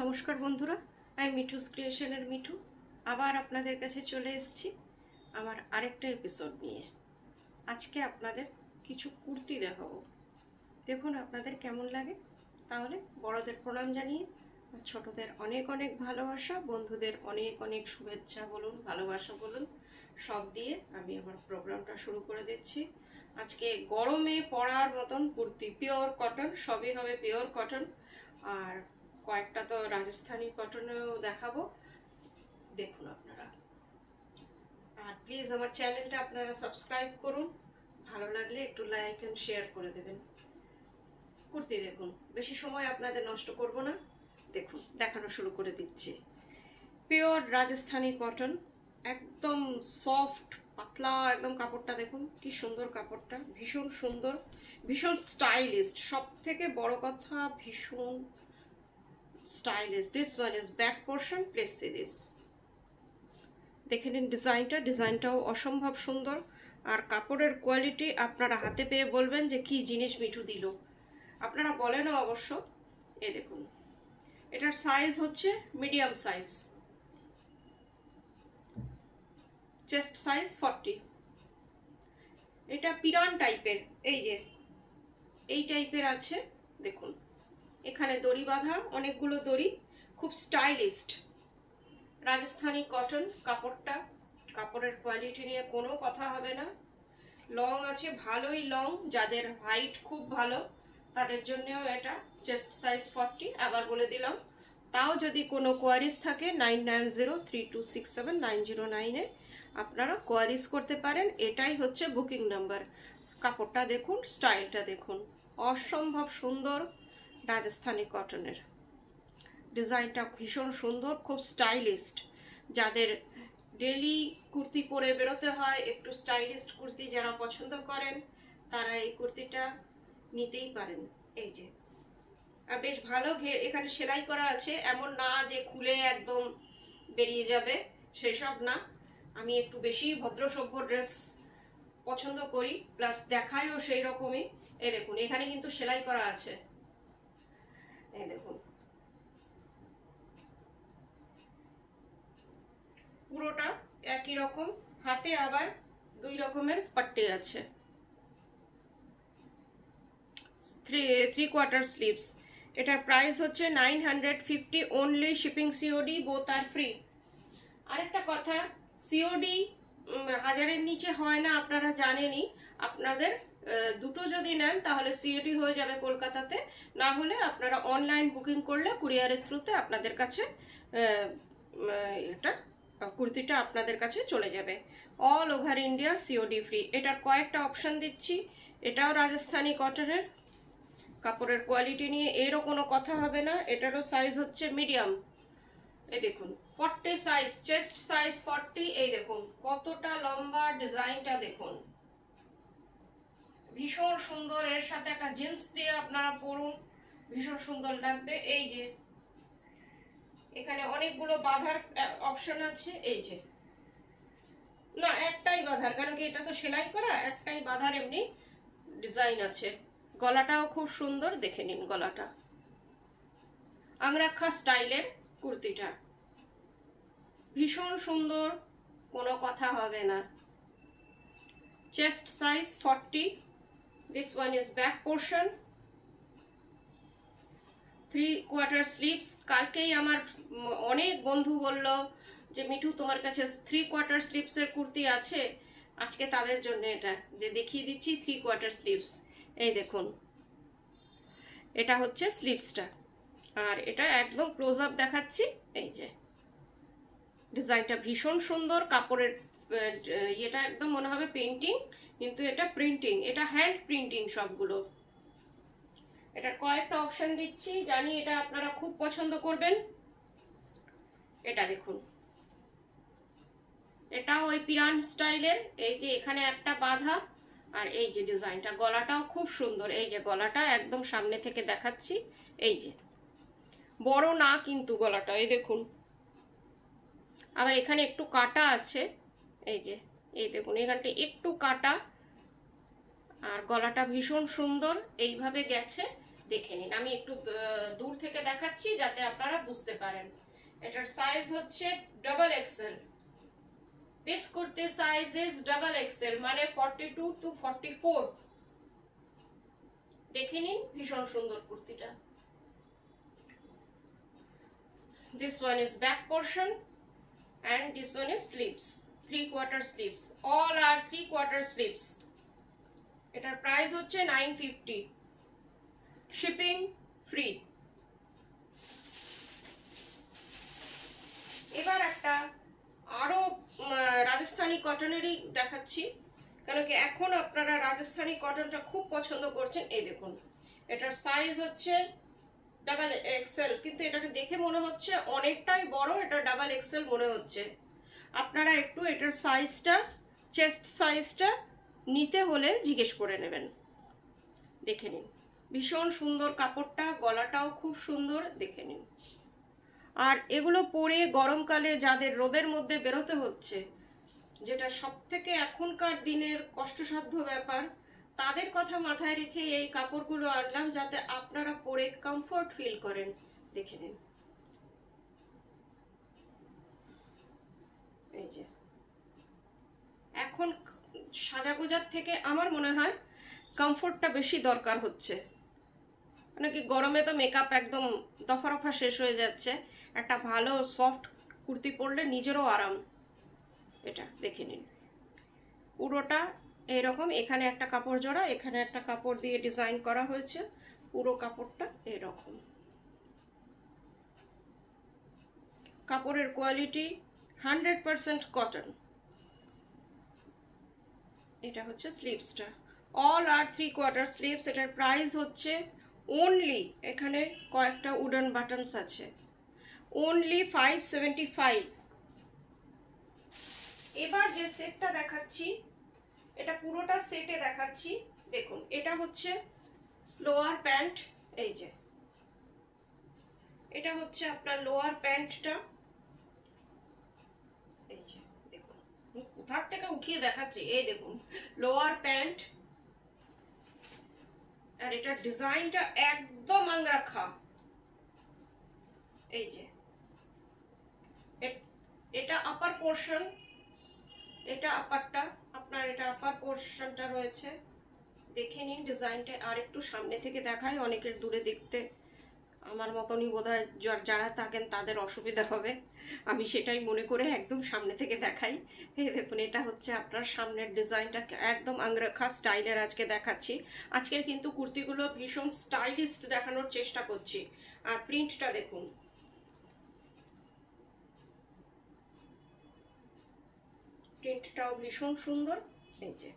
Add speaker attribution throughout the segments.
Speaker 1: নমস্কার বন্ধুরা আই মিঠুস ক্রিয়েশনের মিঠু আবার আপনাদের কাছে চলে এসেছি আমার আরেকটা এপিসোড নিয়ে আজকে আপনাদের কিছু কুর্তি দেখাবো দেখুন আপনাদের কেমন লাগে তাহলে বড়দের প্রণাম জানিয়ে ছোটদের অনেক অনেক ভালোবাসা বন্ধুদের অনেক অনেক শুভেচ্ছা বলুন ভালোবাসা বলুন সব দিয়ে আমি আমার প্রোগ্রামটা শুরু করে দিচ্ছি আজকে গরমে পড়ার মতন কুর্তি পিওর কটন সবই হবে পিওর কটন আর কয়েকটা তো রাজস্থানি কটনেও দেখাবো দেখুন আপনারা আর প্লিজ আমার চ্যানেলটা আপনারা সাবস্ক্রাইব করুন ভালো লাগলে একটু লাইক অ্যান্ড শেয়ার করে দেবেন কুর্তি দেখুন বেশি সময় আপনাদের নষ্ট করব না দেখুন দেখানো শুরু করে দিচ্ছি পিওর রাজস্থানি কটন একদম সফট পাতলা একদম কাপড়টা দেখুন কি সুন্দর কাপড়টা ভীষণ সুন্দর ভীষণ স্টাইলিস্ট সব থেকে বড় কথা ভীষণ style is this one is back portion place series দেখে নিন ডিজাইনটা ডিজাইনটাও অসম্ভব সুন্দর আর কাপড়ের কোয়ালিটি আপনারা হাতে পেয়ে বলবেন যে কি জিনিস মিঠু দিল আপনারা বলেনও অবশ্য এ দেখুন এটার সাইজ হচ্ছে medium size chest size forty এটা পিরান টাইপের এই যে এই টাইপের আছে দেখুন এখানে দড়ি বাঁধা অনেকগুলো দড়ি খুব স্টাইলিস্ট রাজস্থানি কটন কাপড়টা কাপড়ের কোয়ালিটি নিয়ে কোনো কথা হবে না লং আছে ভালোই লং যাদের হাইট খুব ভালো তাদের জন্যেও এটা চেস্ট সাইজ ফর্টি আবার বলে দিলাম তাও যদি কোনো কোয়ারিস থাকে nine nine zero three two six seven nine zero নাইনে আপনারা কোয়ারিস করতে পারেন এটাই হচ্ছে বুকিং নাম্বার কাপড়টা দেখুন স্টাইলটা দেখুন অসম্ভব সুন্দর রাজস্থানি কটনের ডিজাইনটা ভীষণ সুন্দর খুব স্টাইলিস্ট যাদের ডেলি কুর্তি পরে বেরোতে হয় একটু স্টাইলিস্ট কুর্তি যারা পছন্দ করেন তারা এই কুর্তিটা নিতেই পারেন এই যে আর বেশ ভালো ঘের এখানে সেলাই করা আছে এমন না যে খুলে একদম বেরিয়ে যাবে সেসব না আমি একটু বেশি ভদ্রসভ্য ড্রেস পছন্দ করি প্লাস দেখায়ও সেই রকমই এ দেখুন এখানে কিন্তু সেলাই করা আছে এই দেখুন পুরোটা একই রকম হাতে আবার দুই রকমের পাট্টে আছে থ্রি থ্রি কোয়ার্টার স্লিভস এটার প্রাইস হচ্ছে nine hundred fifty only shipping COD both আর ফ্রি আরেকটা কথা সিওডি হাজারের নিচে হয় না আপনারা জানেনই আপনাদের দুটো যদি নেন তাহলে সিএডি হয়ে যাবে কলকাতাতে না হলে আপনারা অনলাইন বুকিং করলে কুরিয়ারের থ্রুতে আপনাদের কাছে এটা কুর্তিটা আপনাদের কাছে চলে যাবে all over India COD free এটার কয়েকটা অপশান দিচ্ছি এটাও রাজস্থানি কটনের কাপড়ের কোয়ালিটি নিয়ে এরও কোনো কথা হবে না এটারও সাইজ হচ্ছে মিডিয়াম এই দেখুন forty size chest size forty এই দেখুন কতটা লম্বা ডিজাইনটা দেখুন ভীষণ সুন্দর এর সাথে একটা জিন্স দিয়ে আপনারা পরুন ভীষণ সুন্দর লাগবে এই যে এখানে অনেকগুলো বাঁধার অপশন আছে এই যে না একটাই বাঁধার কারণ কি এটা তো সেলাই করা একটাই বাঁধার এমনি ডিজাইন আছে গলাটাও খুব সুন্দর দেখে নিন গলাটা আমরাক্ষা স্টাইলের কুর্তিটা ভীষণ সুন্দর কোনো কথা হবে না chest size forty this one is back portion three quarter sleeves কালকেই আমার অনেক বন্ধু বলল যে মিঠু তোমার কাছে থ্রি কোয়ার্টার স্লিভসের কুর্তি আছে আজকে তাদের জন্য এটা যে দেখিয়ে দিচ্ছি থ্রি কোয়ার্টার স্লিপস এই দেখুন এটা হচ্ছে স্লিপসটা আর এটা একদম ক্লোজ আপ দেখাচ্ছি এই যে ডিজাইনটা ভীষণ সুন্দর কাপড়ের ইয়েটা একদম মনে হবে পেন্টিং কিন্তু এটা প্রিন্টিং এটা হ্যান্ড প্রিন্টিং সবগুলো এটার কয়েকটা অপশন দিচ্ছি জানি এটা আপনারা খুব পছন্দ করবেন এটা দেখুন এটাও ওই পিরান স্টাইলের এই যে এখানে একটা বাধা আর এই যে ডিজাইনটা গলাটাও খুব সুন্দর এই যে গলাটা একদম সামনে থেকে দেখাচ্ছি এই যে বড় না কিন্তু গলাটা এই দেখুন আবার এখানে একটু কাটা আছে এই যে এই দেখুন এখানটা একটু কাটা আর গলাটা ভীষণ সুন্দর এইভাবে গেছে দেখে নিন আমি একটু দূর থেকে দেখাচ্ছি যাতে আপনারা বুঝতে পারেন এটার সাইজ হচ্ছে double XL this kurti size is double XL মানে forty two to forty four দেখে নিন ভীষণ সুন্দর কুর্তিটা this one is back portion and this one is sleeves three quarter sleeves all are three quarter sleeves এটার price হচ্ছে nine fifty shipping free এবার একটা আরও রাজস্থানি কটনেরই দেখাচ্ছি কেন কি এখন আপনারা রাজস্থানি কটনটা খুব পছন্দ করছেন এই দেখুন এটার সাইজ হচ্ছে ডাবল এক্সেল কিন্তু এটাকে দেখে মনে হচ্ছে অনেকটাই বড় এটা ডাবল এক্সেল মনে হচ্ছে আপনারা একটু এটার সাইজটা চেস্ট সাইজটা নিতে হলে জিজ্ঞেস করে নেবেন দেখে নিন ভীষণ সুন্দর কাপড়টা গলাটাও খুব সুন্দর দেখে নিন আর এগুলো পরে গরমকালে যাদের রোদের মধ্যে বেরোতে হচ্ছে যেটা সব থেকে এখনকার দিনের কষ্টসাধ্য ব্যাপার তাদের কথা মাথায় রেখে এই কাপড়গুলো আনলাম যাতে আপনারা পরে কমফোর্ট ফিল করেন দেখে নিন এই যে সাজাগোজার থেকে আমার মনে হয় কমফোর্টটা বেশি দরকার হচ্ছে মানে কি গরমে তো মেকআপ একদম দফা রফা শেষ হয়ে যাচ্ছে একটা ভালো সফট কুর্তি পরলে নিজেরও আরাম এটা দেখে নিন পুরোটা এরকম এখানে একটা কাপড় জোড়া এখানে একটা কাপড় দিয়ে ডিজাইন করা হয়েছে পুরো কাপড়টা এরকম কাপড়ের কোয়ালিটি হান্ড্রেড পারসেন্ট কটন এটা হচ্ছে স্লিপসটা all are three quarter sleeves এটার প্রাইস হচ্ছে ওনলি এখানে কয়েকটা উডন বাটনস আছে ওনলি ফাইভ সেভেন্টি ফাইভ এবার যে সেটটা দেখাচ্ছি এটা পুরোটা সেটে দেখাচ্ছি দেখুন এটা হচ্ছে লোয়ার প্যান্ট এই যে এটা হচ্ছে আপনার লোয়ার প্যান্টটা এই যে হাত থেকে উঠিয়ে দেখাচ্ছি এই দেখুন লোয়ার প্যান্ট আর এটার ডিজাইনটা একদম আংরাখা এই যে এটা আপার পোর্শন এটা আপারটা আপনার এটা আপার পোর্শনটা রয়েছে দেখে নিন ডিজাইনটা আর একটু সামনে থেকে দেখায় অনেকের দূরে দেখতে আমার মতনই বোধহয় যারা থাকেন তাদের অসুবিধা হবে আমি সেটাই মনে করে একদম সামনে থেকে দেখাই এই দেখুন এটা হচ্ছে আপনার সামনের ডিজাইনটা একদম আংরাখা স্টাইলের আজকে দেখাচ্ছি আজকের কিন্তু কুর্তিগুলো ভীষণ স্টাইলিস্ট দেখানোর চেষ্টা করছি আর প্রিন্টটা দেখুন প্রিন্টটাও ভীষণ সুন্দর এই যে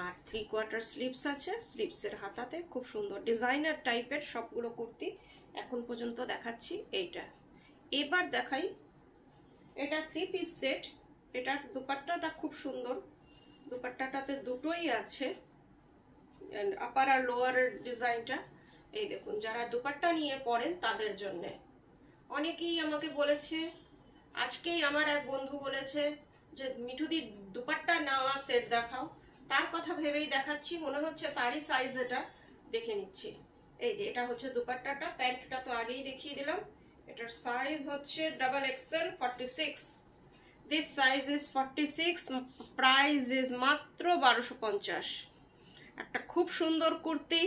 Speaker 1: আর থ্রি কোয়ার্টার স্লিপস আছে স্লিপসের হাতাতে খুব সুন্দর ডিজাইনার টাইপের সবগুলো কুর্তি এখন পর্যন্ত দেখাচ্ছি এইটা এবার দেখাই এটা থ্রি পিস সেট এটার দুপাট্টাটা খুব সুন্দর দুপাট্টাটাতে দুটোই আছে আপার আর লোয়ারের ডিজাইনটা এই দেখুন যারা দুপাট্টা নিয়ে পড়েন তাদের জন্যে অনেকেই আমাকে বলেছে আজকেই আমার এক বন্ধু বলেছে যে মিঠুদি দুপাট্টা নেওয়া সেট দেখাও তার কথা ভেবেই দেখাচ্ছি মনে হচ্ছে তারই সাইজ এটা দেখে নিচ্ছি এই যে এটা হচ্ছে দুপাট্টাটা প্যান্টটা তো আগেই দেখিয়ে দিলাম এটার সাইজ হচ্ছে double XL forty six this size is forty six price is মাত্র বারোশো পঞ্চাশ একটা খুব সুন্দর কুর্তি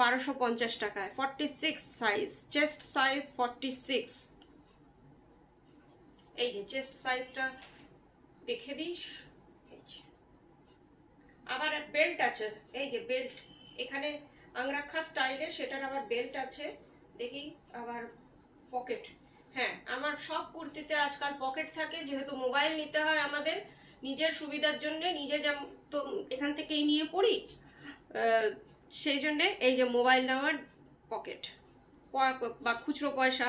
Speaker 1: বারোশো পঞ্চাশ টাকায় forty six size chest size forty six এই যে চেস্ট সাইজটা দেখে দিই আবার বেল্ট আছে এই যে বেল্ট এখানে আংরাক্ষা স্টাইলে সেটার আবার বেল্ট আছে দেখি আবার পকেট হ্যাঁ আমার সব কুর্তিতে আজকাল পকেট থাকে যেহেতু মোবাইল নিতে হয় আমাদের নিজের সুবিধার জন্য নিজে যেম তো এখান থেকেই নিয়ে পড়ি সেই জন্যে এই যে মোবাইল নেওয়ার পকেট বা খুচরো পয়সা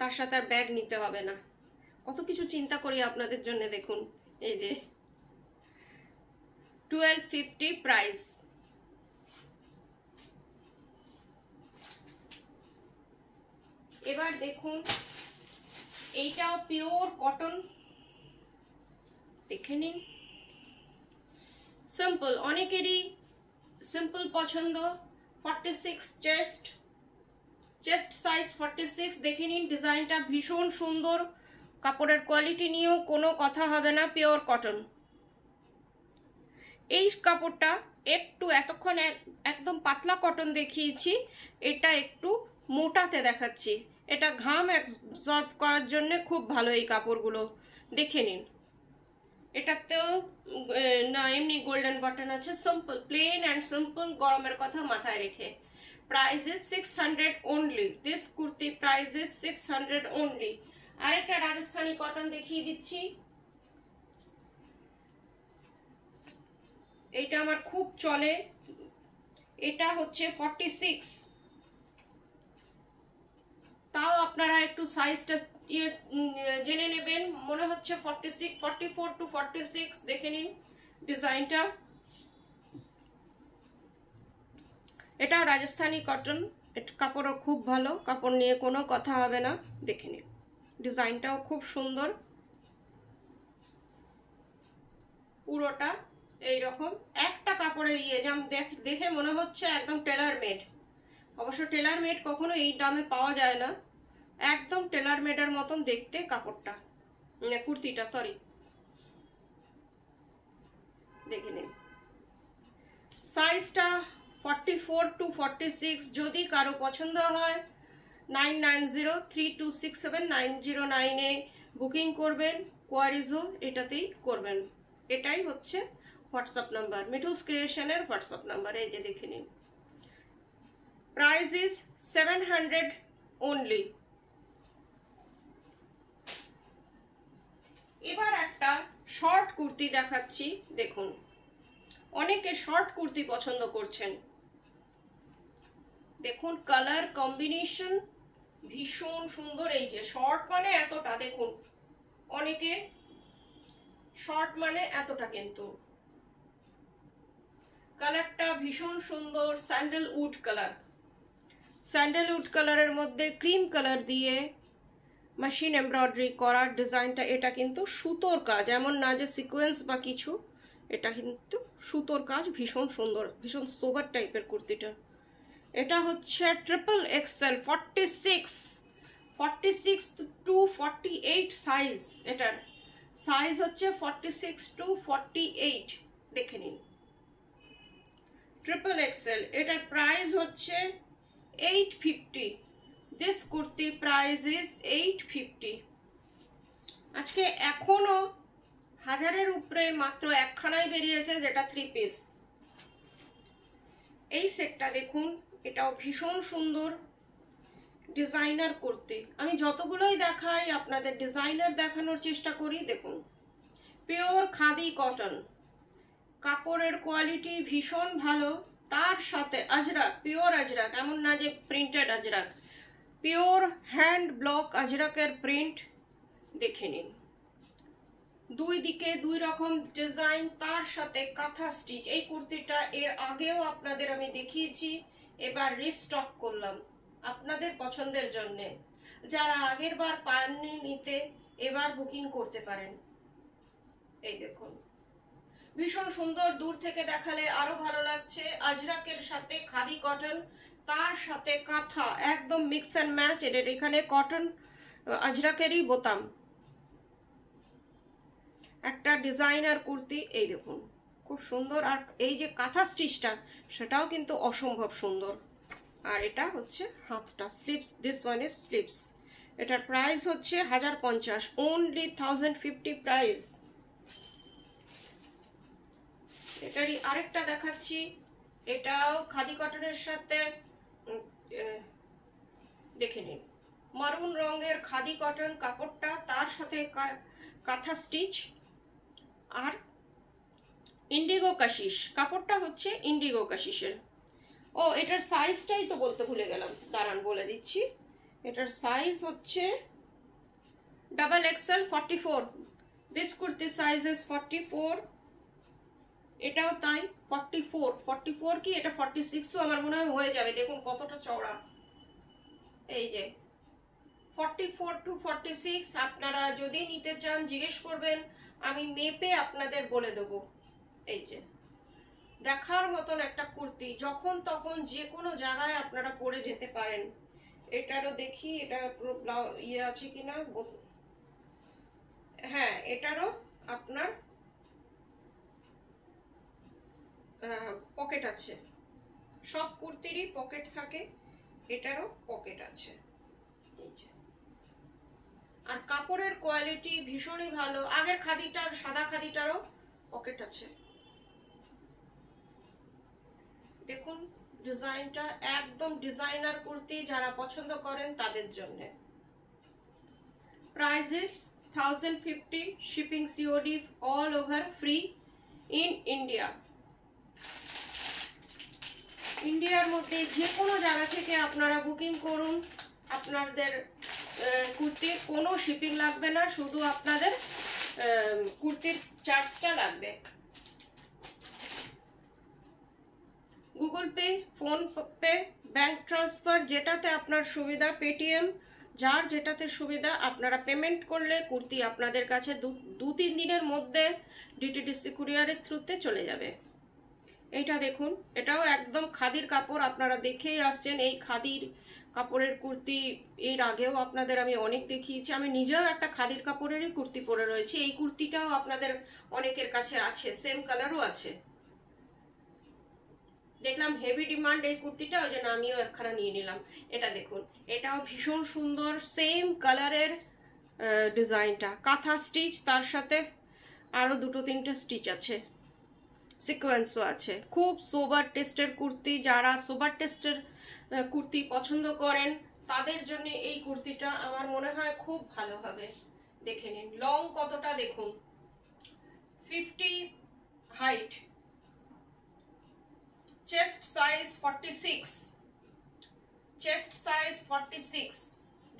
Speaker 1: তার সাথে আর ব্যাগ নিতে হবে না কত কিছু চিন্তা করি আপনাদের জন্য দেখুন এই যে টুয়েলভ ফিফটি প্রাইস এবার দেখুন এইটাও পিওর কটন দেখে নিন সিম্পল অনেকেরই সিম্পল পছন্দ forty six chest chest size forty six দেখে নিন ডিজাইনটা ভীষণ সুন্দর কাপড়ের কোয়ালিটি নিয়েও কোনো কথা হবে না পিওর কটন এই কাপড়টা একটু এতক্ষণ একদম পাতলা কটন দেখিয়েছি এটা একটু মোটাতে দেখাচ্ছি এটা ঘাম অ্যাবজর্ব করার জন্য খুব ভালো এই কাপড়গুলো দেখে নিন এটাতেও না এমনি গোল্ডেন কটন আছে সিম্পল প্লেন অ্যান্ড সিম্পল গরমের কথা মাথায় রেখে price is six hundred only this kurti price is six hundred only আরেকটা রাজস্থানি কটন দেখিয়ে দিচ্ছি এইটা আমার খুব চলে এটা হচ্ছে ফর্টি সিক্স তাও আপনারা একটু সাইজটা ইয়ে জেনে নেবেন মনে হচ্ছে forty six forty four to forty six দেখে নিন ডিজাইনটা এটাও রাজস্থানি কটন কাপড়ও খুব ভালো কাপড় নিয়ে কোনো কথা হবে না দেখে নিন ডিজাইনটাও খুব সুন্দর পুরোটা এইরকম একটা কাপড়ের ইয়ে যেমন দেখে মনে হচ্ছে একদম টেলার মেড অবশ্য টেলার মেড কখনো এই দামে পাওয়া যায় না একদম টেলার মতন দেখতে কাপড়টা কুর্তিটা সরি দেখে নিন সাইজটা forty four to forty six যদি কারো পছন্দ হয় nine nine zero three two six seven nine zero নাইনে বুকিং করবেন কোয়ারিজও এটাতেই করবেন এটাই হচ্ছে হোয়াটসঅ্যাপ নাম্বার মিঠুস ক্রিয়েশনের হোয়াটসঅ্যাপ নাম্বার এই যে দেখে নিন price is seven hundred only এবার একটা শর্ট কুর্তি দেখাচ্ছি দেখুন অনেকে শর্ট কুর্তি পছন্দ করছেন দেখুন কালার কম্বিনেশন ভীষণ সুন্দর এই যে শর্ট মানে এতটা দেখুন অনেকে শর্ট মানে এতটা কিন্তু কালারটা ভীষণ সুন্দর sandalwood colour sandalwood কালারের মধ্যে ক্রিম কালার দিয়ে মেশিন এমব্রয়ডারি করার ডিজাইনটা এটা কিন্তু সুতোর কাজ এমন না যে সিকোয়েন্স বা কিছু এটা কিন্তু সুতোর কাজ ভীষণ সুন্দর ভীষণ সোভার টাইপের কুর্তিটা এটা হচ্ছে triple XL forty six forty six to forty eight size এটার সাইজ হচ্ছে forty six to forty eight দেখে নিন ট্রিপল এক্সেল এটার প্রাইস হচ্ছে eight fifty this kurti price is eight fifty আজকে এখনও হাজারের উপরে মাত্র একখানাই বেরিয়েছে যেটা থ্রি পিস এই সেটটা দেখুন এটাও ভীষণ সুন্দর ডিজাইনার কুর্তি আমি যতগুলোই দেখাই আপনাদের ডিজাইনার দেখানোর চেষ্টা করি দেখুন পিওর খাদি কটন কাপড়ের কোয়ালিটি ভীষণ ভালো তার সাথে আজরাক পিওর আজরাক এমন না যে printed ajrak pure hand block আজরাকের প্রিন্ট দেখে নিন দুই দিকে দুই রকম ডিজাইন তার সাথে কাঁথা স্টিচ এই কুর্তিটা এর আগেও আপনাদের আমি দেখিয়েছি এবার রিস্টক করলাম আপনাদের পছন্দের জন্যে যারা আগের বার পাননি নিতে এবার বুকিং করতে পারেন এই দেখুন ভীষণ সুন্দর দূর থেকে দেখালে আরো ভালো লাগছে আজরাকের সাথে খাদি কটন তার সাথে কাঁথা একদম মিক্স অ্যান্ড ম্যাচ এটার এখানে কটন আজরাকেরই বোতাম একটা ডিজাইনার কুর্তি এই দেখুন খুব সুন্দর আর এই যে কাঁথা স্টিচটা সেটাও কিন্তু অসম্ভব সুন্দর আর এটা হচ্ছে হাতটা sleeves this one is sleeves এটার প্রাইস হচ্ছে হাজার পঞ্চাশ ওনলি থাউজেন্ড ফিফটি প্রাইস এটারই আরেকটা দেখাচ্ছি এটাও খাদি কটনের সাথে দেখে নিন মারুন রঙের খাদি কটন কাপড়টা তার সাথে কাঁথা স্টিচ আর ইন্ডিগো কাশিস কাপড়টা হচ্ছে ইন্ডিগো কাশিসের ও এটার সাইজটাই তো বলতে ভুলে গেলাম দাঁড়ান বলে দিচ্ছি এটার সাইজ হচ্ছে ডাবল এক্সেল ফর্টি ফোর বিস্কুর্তি সাইজেস সাইজ ফর্টি ফোর এটাও তাই ফর্টি ফোর ফর্টি ফোর কি এটা ফর্টি সিক্সও আমার মনে হয় হয়ে যাবে দেখুন কতটা চওড়া এই যে forty four to forty six আপনারা যদি নিতে চান জিজ্ঞেস করবেন আমি মেপে আপনাদের বলে দেব এই যে দেখার মতন একটা কুর্তি যখন তখন যে কোনো জায়গায় আপনারা পরে যেতে পারেন এটারও দেখি এটা ইয়ে আছে কিনা হ্যাঁ এটারও আপনার পকেট আছে সব কুর্তিরই পকেট থাকে এটারও পকেট আছে আর কাপড়ের কোয়ালিটি ভীষণই ভালো আগের খাদিটার সাদা খাদিটারও পকেট আছে দেখুন ডিজাইনটা একদম ডিজাইনার কুর্তি যারা পছন্দ করেন তাদের জন্য prices thousand fifty shipping COD all over free in India ইন্ডিয়ার মধ্যে যে কোনো জায়গা থেকে আপনারা বুকিং করুন আপনাদের কুর্তির কোনো শিপিং লাগবে না শুধু আপনাদের কুর্তির চার্জটা লাগবে Google Pay PhonePe bank transfer যেটাতে আপনার সুবিধা পেটিএম যার যেটাতে সুবিধা আপনারা পেমেন্ট করলে কুর্তি আপনাদের কাছে দু তিন দিনের মধ্যে ডিটিডিসি কুরিয়ারের থ্রুতে চলে যাবে এইটা দেখুন এটাও একদম খাদির কাপড় আপনারা দেখেই আসছেন এই খাদির কাপড়ের কুর্তি এর আগেও আপনাদের আমি অনেক দেখিয়েছি আমি নিজেও একটা খাদির কাপড়েরই কুর্তি পরে রয়েছি এই কুর্তিটাও আপনাদের অনেকের কাছে আছে সেম কালারও আছে দেখলাম হেভি ডিমান্ড এই কুর্তিটা ওই জন্য আমিও একখানা নিয়ে নিলাম এটা দেখুন এটাও ভীষণ সুন্দর সেম কালারের ডিজাইনটা কাঁথা স্টিচ তার সাথে আরও দুটো তিনটে স্টিচ আছে সিকোয়েন্সও আছে খুব সোবার টেস্টের কুর্তি যারা সোবার টেস্টের কুর্তি পছন্দ করেন তাদের জন্য এই কুর্তিটা আমার মনে হয় খুব ভালো হবে দেখে নিন লং কতটা দেখুন fifty height chest size forty six chest size forty six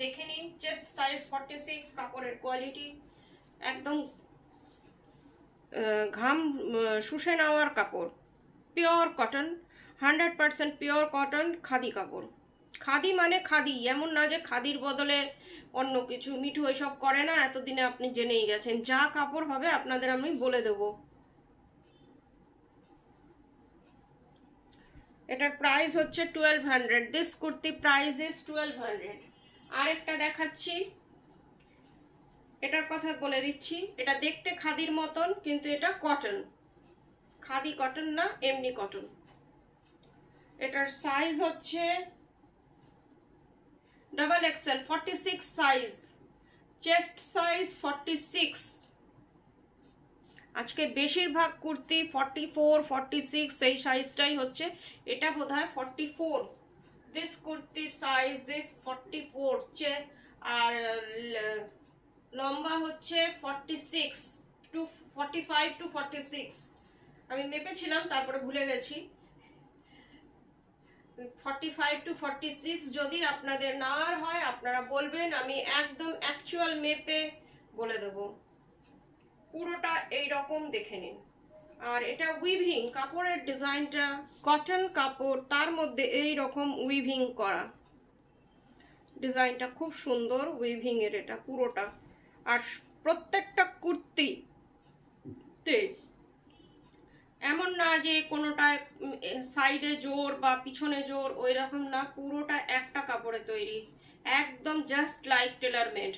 Speaker 1: দেখে নিন চেস্ট সাইজ ফর্টি সিক্স কাপড়ের কোয়ালিটি একদম ঘাম শুষে নেওয়ার কাপড় pure cotton hundred percent pure cotton khadi কাপড় খাদি মানে খাদি এমন না যে খাদির বদলে অন্য কিছু মিঠু এসব করে না এতদিনে আপনি জেনেই গেছেন যা কাপড় হবে আপনাদের আমি বলে দেব এটার প্রাইস হচ্ছে twelve hundred this kurti price is twelve hundred আরেকটা দেখাচ্ছি এটার কথা বলে দিচ্ছি এটা দেখতে খাদির মতন কিন্তু এটা কটন খাদি কটন না এমনি কটন এটার সাইজ হচ্ছে double XL forty six size chest size forty six আজকে বেশিরভাগ kurti forty four forty six এই সাইজটাই হচ্ছে এটা বোধ হয় forty four this kurti size this forty four আর লম্বা হচ্ছে forty six to forty five to forty six আমি মেপেছিলাম তারপরে ভুলে গেছি forty five to forty six যদি আপনাদের না আর হয় আপনারা বলবেন আমি একদম অ্যাকচুয়াল মেপে বলে দেব পুরোটা এই রকম দেখে নিন আর এটা উইভিং কাপড়ের ডিজাইনটা কটন কাপড় তার মধ্যে এই রকম উইভিং করা ডিজাইনটা খুব সুন্দর উইভিংয়ের এটা পুরোটা আর প্রত্যেকটা কুর্তি তে এমন না যে কোনোটা সাইডে জোর বা পিছনে জোর ওই রকম না পুরোটা একটা কাপড়ে তৈরি একদম just like tailor made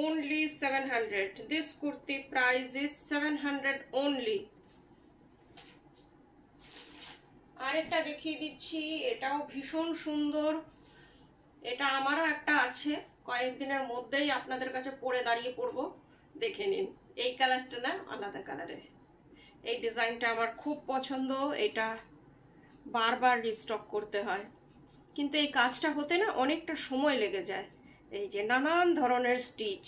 Speaker 1: only seven hundred this kurti kurti is seven hundred only আরেকটা দেখিয়ে দিচ্ছি এটাও ভীষণ সুন্দর এটা আমারও একটা আছে কয়েকদিনের মধ্যেই আপনাদের কাছে পরে দাঁড়িয়ে পড়ব দেখে নিন এই কালারটা না আলাদা কালারে এই ডিজাইনটা আমার খুব পছন্দ এটা বারবার রিস্টক করতে হয় কিন্তু এই কাজটা হতে না অনেকটা সময় লেগে যায় এই যে নানান ধরনের স্টিচ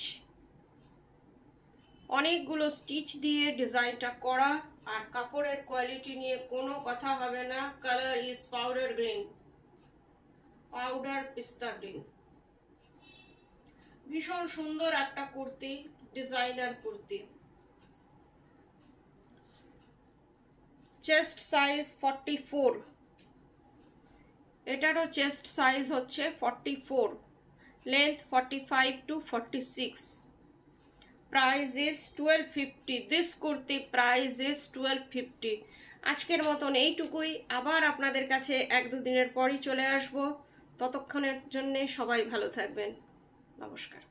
Speaker 1: অনেকগুলো স্টিচ দিয়ে ডিজাইনটা করা আর কাপড়ের কোয়ালিটি নিয়ে কোনো কথা হবে না colour is powder green powder pista green ভীষণ সুন্দর একটা kurti designer kurti chest size forty four এটারও চেস্ট সাইজ হচ্ছে forty four length forty five to forty six price is twelve fifty this kurti price is twelve fifty আজকের মতন এইটুকুই আবার আপনাদের কাছে এক দুদিনের পরই চলে আসব ততক্ষণের জন্যে সবাই ভালো থাকবেন নমস্কার